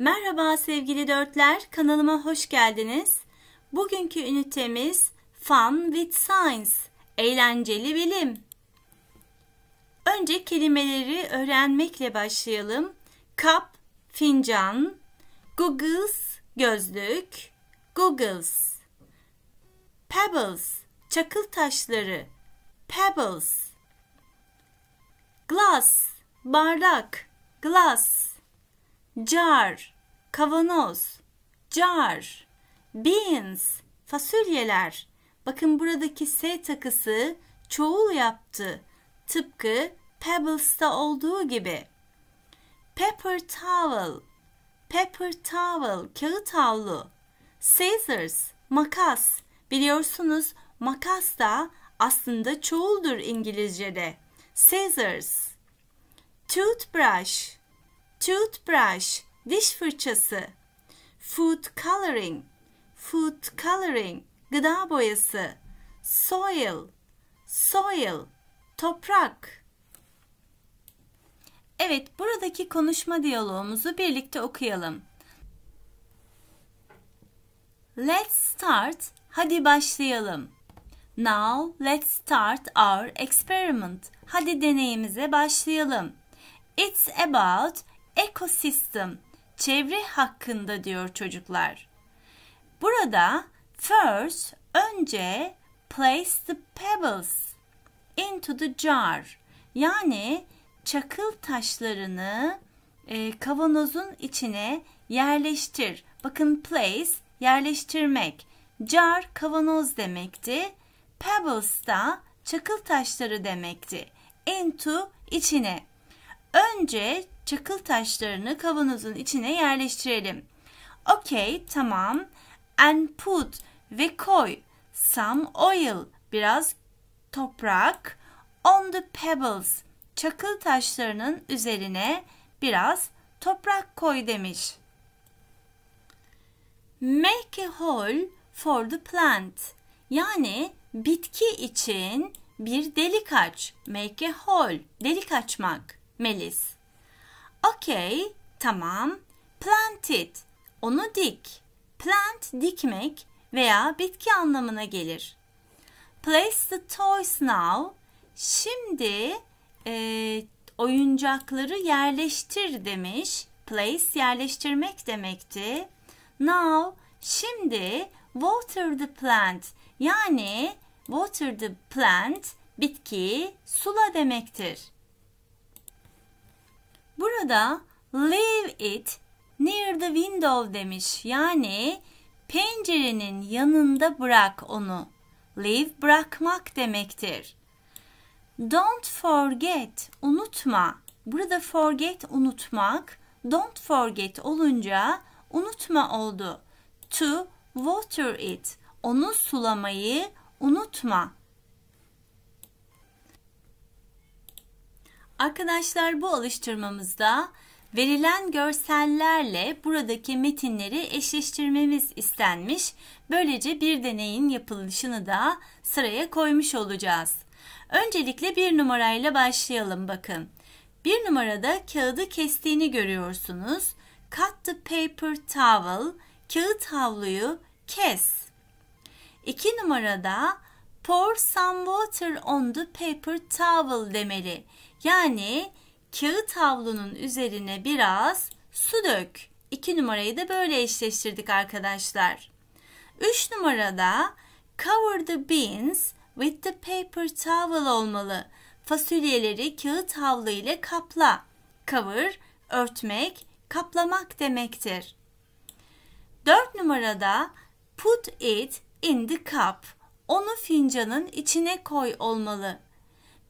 Merhaba sevgili dörtler, kanalıma hoş geldiniz. Bugünkü ünitemiz Fun with Science, eğlenceli bilim. Önce kelimeleri öğrenmekle başlayalım. Cup, fincan, goggles gözlük, goggles pebbles, çakıl taşları, pebbles, glass, bardak, glass, jar, kavanoz, jar, beans, fasulyeler. Bakın buradaki S takısı çoğul yaptı. Tıpkı Pebbles'ta olduğu gibi. Pepper towel, pepper towel, kağıt havlu. Scissors, makas. Biliyorsunuz makas da aslında çoğuldur İngilizce'de. Scissors. Toothbrush, toothbrush diş fırçası food coloring food coloring gıda boyası soil soil toprak Evet, buradaki konuşma diyaloğumuzu birlikte okuyalım. Let's start. Hadi başlayalım. Now let's start our experiment. Hadi deneyimize başlayalım. It's about Ekosistem, çevre hakkında diyor çocuklar. Burada first önce place the pebbles into the jar yani çakıl taşlarını e, kavanozun içine yerleştir. Bakın place yerleştirmek. Jar kavanoz demekti. Pebbles da çakıl taşları demekti. Into içine. Önce çakıl taşlarını kavanozun içine yerleştirelim. Okay, tamam. And put ve koy some oil, biraz toprak on the pebbles, çakıl taşlarının üzerine biraz toprak koy demiş. Make a hole for the plant. Yani bitki için bir delik aç. Make a hole. Delik açmak. Melis. Okay, tamam. Plant it, onu dik. Plant dikmek veya bitki anlamına gelir. Place the toys now. Şimdi e, oyuncakları yerleştir demiş. Place yerleştirmek demekti. Now şimdi water the plant yani water the plant bitki sula demektir. Burada leave it near the window demiş. Yani pencerenin yanında bırak onu. Leave bırakmak demektir. Don't forget unutma. Burada forget unutmak, don't forget olunca unutma oldu. To water it onu sulamayı unutma. Arkadaşlar bu alıştırmamızda verilen görsellerle buradaki metinleri eşleştirmemiz istenmiş. Böylece bir deneyin yapılışını da sıraya koymuş olacağız. Öncelikle bir numarayla başlayalım bakın. Bir numarada kağıdı kestiğini görüyorsunuz. Cut the paper towel, kağıt havluyu kes. İki numarada pour some water on the paper towel demeli. Yani kağıt havlunun üzerine biraz su dök. 2 numarayı da böyle eşleştirdik arkadaşlar. 3 numarada cover the beans with the paper towel olmalı. Fasulyeleri kağıt havlu ile kapla. Cover, örtmek, kaplamak demektir. 4 numarada put it in the cup. Onu fincanın içine koy olmalı.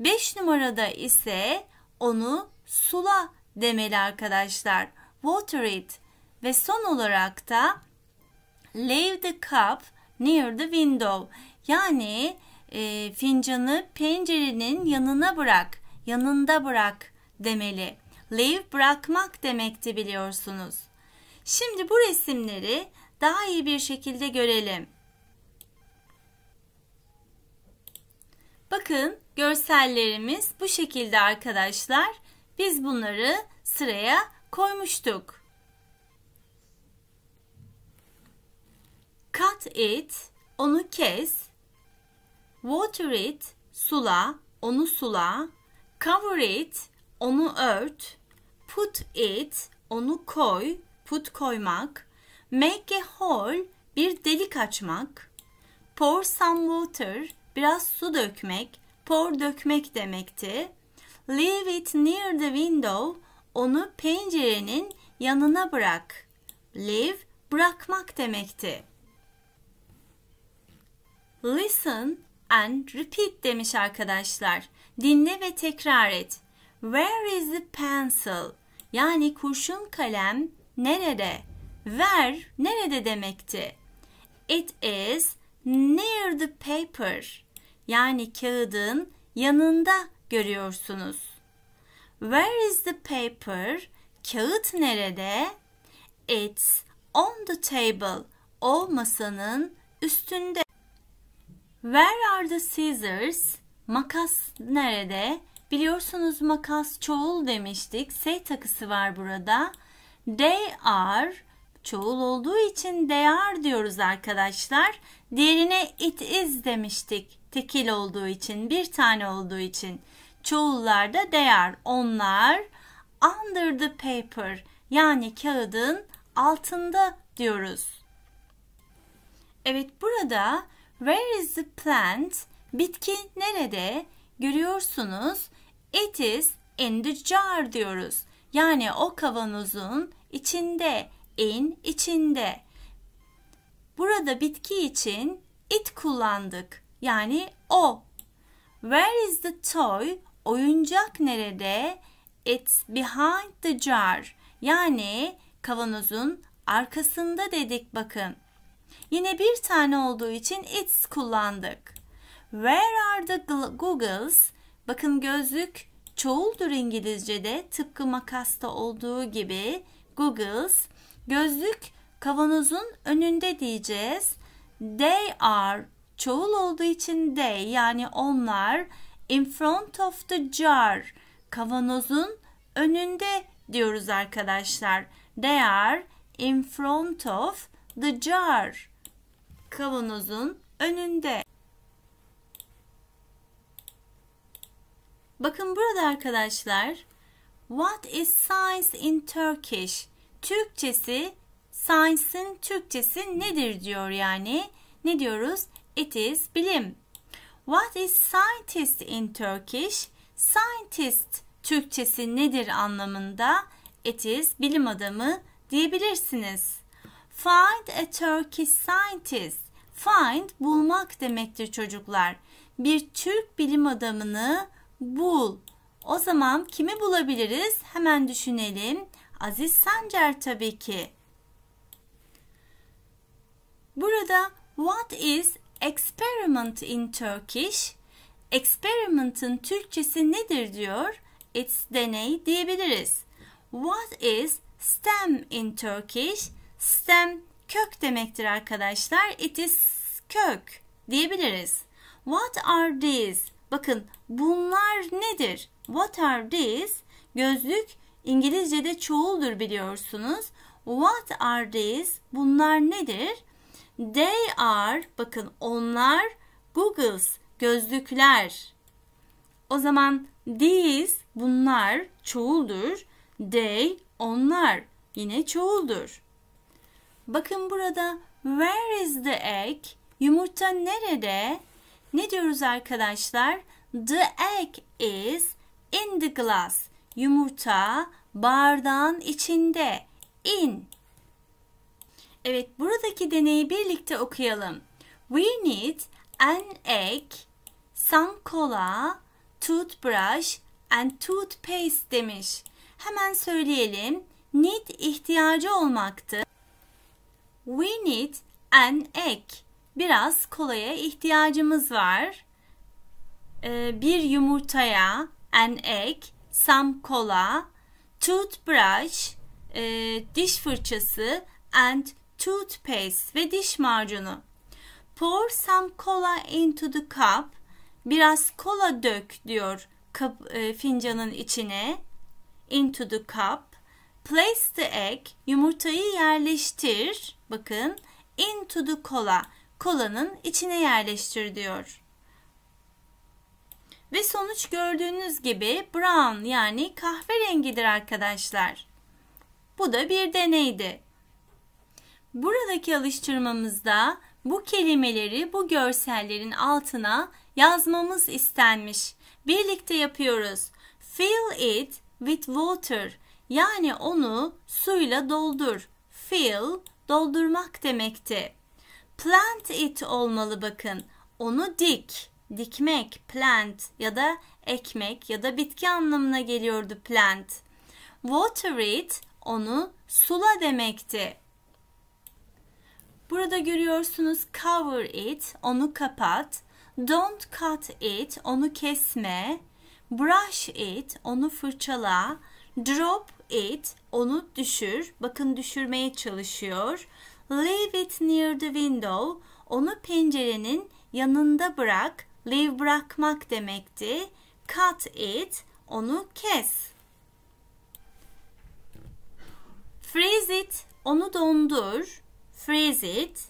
5 numarada ise onu sula demeli arkadaşlar. Water it. Ve son olarak da leave the cup near the window. Yani e, fincanı pencerenin yanına bırak, yanında bırak demeli. Leave bırakmak demekti biliyorsunuz. Şimdi bu resimleri daha iyi bir şekilde görelim. Bakın Görsellerimiz bu şekilde arkadaşlar. Biz bunları sıraya koymuştuk. Cut it, onu kes. Water it, sula, onu sula. Cover it, onu ört. Put it, onu koy, put koymak. Make a hole, bir delik açmak. Pour some water, biraz su dökmek spor dökmek demekti. Leave it near the window. Onu pencerenin yanına bırak. Leave bırakmak demekti. Listen and repeat demiş arkadaşlar. Dinle ve tekrar et. Where is the pencil? Yani kurşun kalem nerede? Where nerede demekti? It is near the paper yani kağıdın yanında görüyorsunuz. Where is the paper? Kağıt nerede? It's on the table. O masanın üstünde. Where are the scissors? Makas nerede? Biliyorsunuz makas çoğul demiştik. S takısı var burada. They are çoğul olduğu için they are diyoruz arkadaşlar. Diğerine it is demiştik tekil olduğu için, bir tane olduğu için. Çoğullarda değer onlar under the paper yani kağıdın altında diyoruz. Evet burada where is the plant? Bitki nerede? Görüyorsunuz it is in the jar diyoruz. Yani o kavanozun içinde, in içinde. Burada bitki için it kullandık. Yani o. Where is the toy? Oyuncak nerede? It's behind the jar. Yani kavanozun arkasında dedik bakın. Yine bir tane olduğu için it's kullandık. Where are the goggles? Bakın gözlük çoğuldur İngilizce'de tıpkı makasta olduğu gibi goggles. Gözlük kavanozun önünde diyeceğiz. They are çoğul olduğu için they yani onlar in front of the jar kavanozun önünde diyoruz arkadaşlar. They are in front of the jar kavanozun önünde. Bakın burada arkadaşlar What is science in Turkish? Türkçesi science'ın Türkçesi nedir diyor yani. Ne diyoruz? It is bilim. What is scientist in Turkish? Scientist Türkçesi nedir anlamında? It is bilim adamı diyebilirsiniz. Find a Turkish scientist. Find bulmak demektir çocuklar. Bir Türk bilim adamını bul. O zaman kimi bulabiliriz? Hemen düşünelim. Aziz Sancar tabii ki. Burada what is experiment in Turkish. Experiment'ın Türkçesi nedir diyor? It's deney diyebiliriz. What is STEM in Turkish? STEM kök demektir arkadaşlar. It is kök diyebiliriz. What are these? Bakın bunlar nedir? What are these? Gözlük İngilizce'de çoğuldur biliyorsunuz. What are these? Bunlar nedir? They are bakın onlar googles gözlükler. O zaman these bunlar çoğuldur. They onlar yine çoğuldur. Bakın burada where is the egg? Yumurta nerede? Ne diyoruz arkadaşlar? The egg is in the glass. Yumurta bardağın içinde. In Evet, buradaki deneyi birlikte okuyalım. We need an egg, some cola, toothbrush and toothpaste demiş. Hemen söyleyelim. Need ihtiyacı olmaktı. We need an egg. Biraz kolaya ihtiyacımız var. Ee, bir yumurtaya an egg, some cola, toothbrush, e, diş fırçası and toothpaste ve diş macunu. Pour some cola into the cup. Biraz kola dök diyor kap, e, fincanın içine. Into the cup. Place the egg. Yumurtayı yerleştir. Bakın. Into the cola. Kolanın içine yerleştir diyor. Ve sonuç gördüğünüz gibi brown yani kahverengidir arkadaşlar. Bu da bir deneydi. Buradaki alıştırmamızda bu kelimeleri bu görsellerin altına yazmamız istenmiş. Birlikte yapıyoruz. Fill it with water. Yani onu suyla doldur. Fill doldurmak demekti. Plant it olmalı bakın. Onu dik. Dikmek, plant ya da ekmek ya da bitki anlamına geliyordu plant. Water it onu sula demekti. Burada görüyorsunuz cover it, onu kapat. Don't cut it, onu kesme. Brush it, onu fırçala. Drop it, onu düşür. Bakın düşürmeye çalışıyor. Leave it near the window, onu pencerenin yanında bırak. Leave bırakmak demekti. Cut it, onu kes. Freeze it, onu dondur freeze it,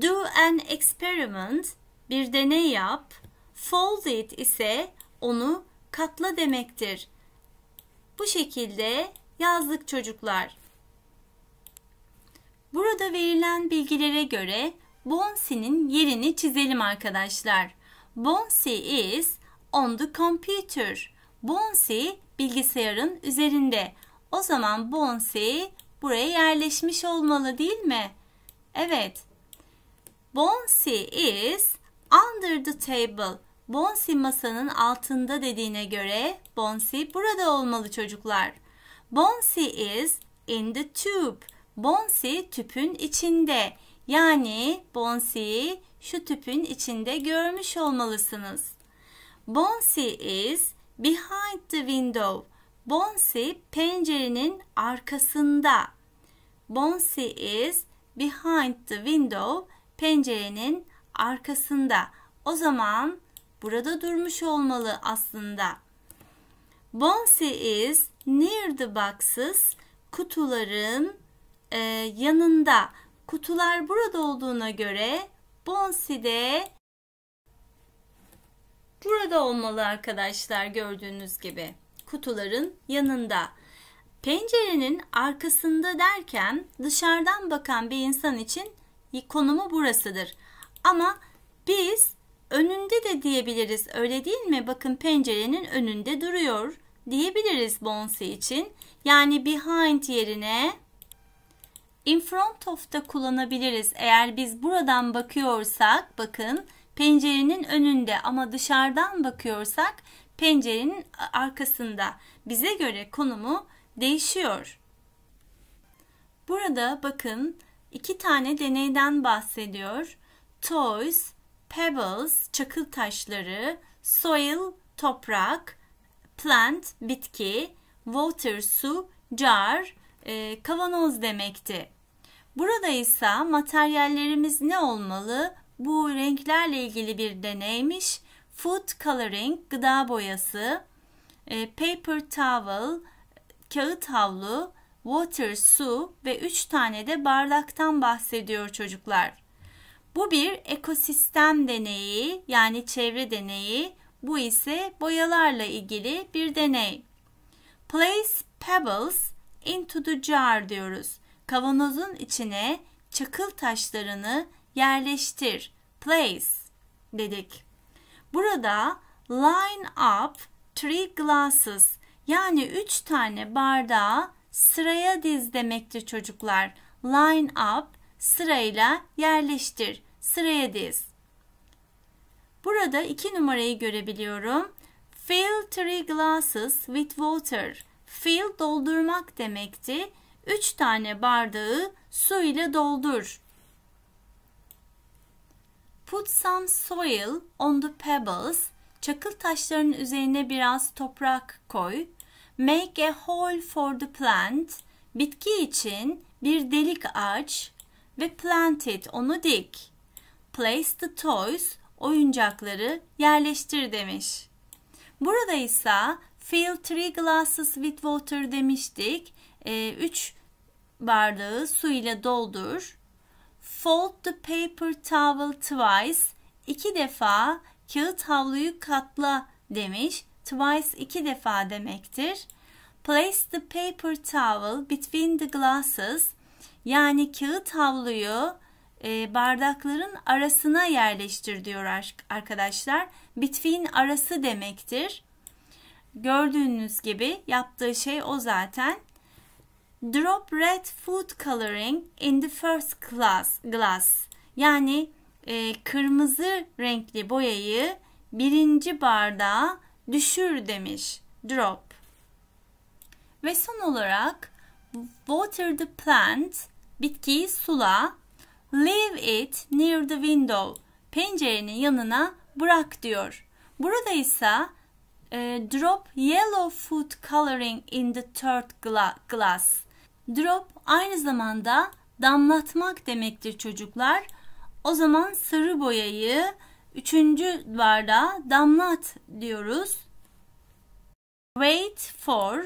do an experiment, bir deney yap, fold it ise onu katla demektir. Bu şekilde yazdık çocuklar. Burada verilen bilgilere göre Bonsi'nin yerini çizelim arkadaşlar. Bonsi is on the computer. Bonsi bilgisayarın üzerinde. O zaman Bonsi buraya yerleşmiş olmalı değil mi? Evet. Bonsi is under the table. Bonsi masanın altında dediğine göre Bonsi burada olmalı çocuklar. Bonsi is in the tube. Bonsi tüpün içinde. Yani Bonsi'yi şu tüpün içinde görmüş olmalısınız. Bonsi is behind the window. Bonsi pencerenin arkasında. Bonsi is behind the window pencerenin arkasında. O zaman burada durmuş olmalı aslında. Bonsi is near the boxes kutuların e, yanında. Kutular burada olduğuna göre Bonsi de burada olmalı arkadaşlar gördüğünüz gibi. Kutuların yanında. Pencerenin arkasında derken dışarıdan bakan bir insan için konumu burasıdır. Ama biz önünde de diyebiliriz öyle değil mi? Bakın pencerenin önünde duruyor diyebiliriz Bonsi için. Yani behind yerine in front of da kullanabiliriz. Eğer biz buradan bakıyorsak bakın pencerenin önünde ama dışarıdan bakıyorsak pencerenin arkasında. Bize göre konumu değişiyor. Burada bakın iki tane deneyden bahsediyor. Toys, pebbles, çakıl taşları, soil, toprak, plant, bitki, water, su, jar, e, kavanoz demekti. Burada ise materyallerimiz ne olmalı? Bu renklerle ilgili bir deneymiş. Food coloring, gıda boyası, e, paper towel, kağıt havlu, water su ve 3 tane de bardaktan bahsediyor çocuklar. Bu bir ekosistem deneyi yani çevre deneyi. Bu ise boyalarla ilgili bir deney. Place pebbles into the jar diyoruz. Kavanozun içine çakıl taşlarını yerleştir. Place dedik. Burada line up three glasses yani 3 tane bardağı sıraya diz demektir çocuklar. Line up sırayla yerleştir. Sıraya diz. Burada 2 numarayı görebiliyorum. Fill three glasses with water. Fill doldurmak demekti. 3 tane bardağı su ile doldur. Put some soil on the pebbles. Çakıl taşlarının üzerine biraz toprak koy. Make a hole for the plant. Bitki için bir delik aç ve plant it onu dik. Place the toys oyuncakları yerleştir demiş. Burada ise fill three glasses with water demiştik. 3 e, ee, bardağı su ile doldur. Fold the paper towel twice. iki defa kağıt havluyu katla demiş twice iki defa demektir. Place the paper towel between the glasses yani kağıt havluyu e, bardakların arasına yerleştir diyor arkadaşlar. Between arası demektir. Gördüğünüz gibi yaptığı şey o zaten. Drop red food coloring in the first glass. glass. Yani e, kırmızı renkli boyayı birinci bardağa düşür demiş. Drop. Ve son olarak water the plant, bitkiyi sula, leave it near the window, pencerenin yanına bırak diyor. Burada ise e, drop yellow food coloring in the third glass. Drop aynı zamanda damlatmak demektir çocuklar. O zaman sarı boyayı Üçüncü barda damlat diyoruz. Wait for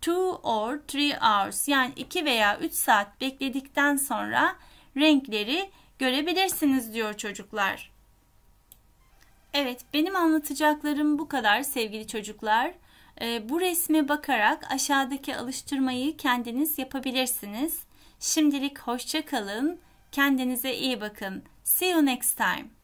two or three hours yani iki veya üç saat bekledikten sonra renkleri görebilirsiniz diyor çocuklar. Evet benim anlatacaklarım bu kadar sevgili çocuklar. Ee, bu resme bakarak aşağıdaki alıştırmayı kendiniz yapabilirsiniz. Şimdilik hoşça kalın. Kendinize iyi bakın. See you next time.